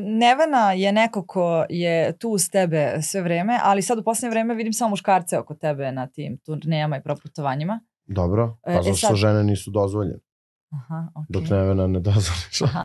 Nevena je neko ko je tu uz tebe sve vreme, ali sad u poslednje vreme vidim samo muškarce oko tebe na tim turnijama i proputovanjima. Dobro, pa e, zašto e sad... žene nisu dozvoljene? Aha, okay. Dok Nevena ne dozvoliš. Aha.